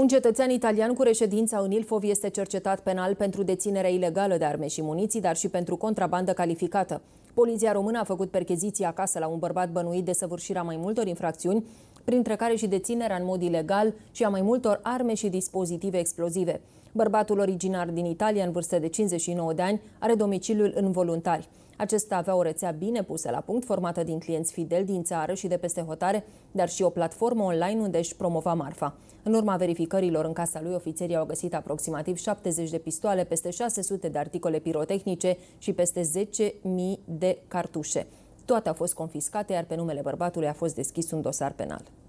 Un cetățean italian cu reședința în Ilfov este cercetat penal pentru deținerea ilegală de arme și muniții, dar și pentru contrabandă calificată. Poliția română a făcut percheziții acasă la un bărbat bănuit de săvârșirea mai multor infracțiuni, printre care și deținerea în mod ilegal și a mai multor arme și dispozitive explozive. Bărbatul originar din Italia, în vârstă de 59 de ani, are domiciliul în voluntari. Acesta avea o rețea bine pusă la punct, formată din clienți fideli din țară și de peste hotare, dar și o platformă online unde își promova marfa. În urma verificărilor în casa lui, ofițerii au găsit aproximativ 70 de pistoale, peste 600 de articole pirotehnice și peste 10.000 de cartușe. Toate au fost confiscate, iar pe numele bărbatului a fost deschis un dosar penal.